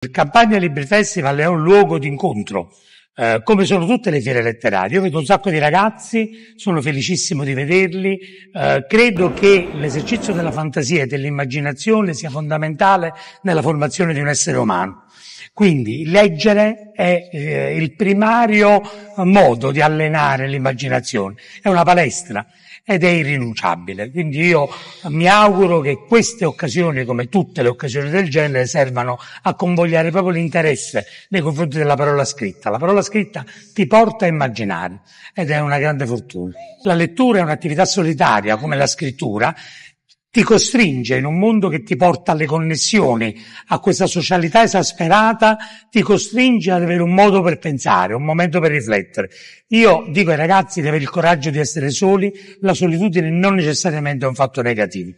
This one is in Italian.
Il Campagna Libri Festival è un luogo d'incontro. Eh, come sono tutte le fiere letterarie. Io vedo un sacco di ragazzi, sono felicissimo di vederli, eh, credo che l'esercizio della fantasia e dell'immaginazione sia fondamentale nella formazione di un essere umano. Quindi leggere è eh, il primario modo di allenare l'immaginazione, è una palestra ed è irrinunciabile. Quindi io mi auguro che queste occasioni, come tutte le occasioni del genere, servano a convogliare proprio l'interesse nei confronti della parola scritta. La parola scritta ti porta a immaginare ed è una grande fortuna. La lettura è un'attività solitaria come la scrittura, ti costringe in un mondo che ti porta alle connessioni, a questa socialità esasperata, ti costringe ad avere un modo per pensare, un momento per riflettere. Io dico ai ragazzi di avere il coraggio di essere soli, la solitudine non necessariamente è un fatto negativo.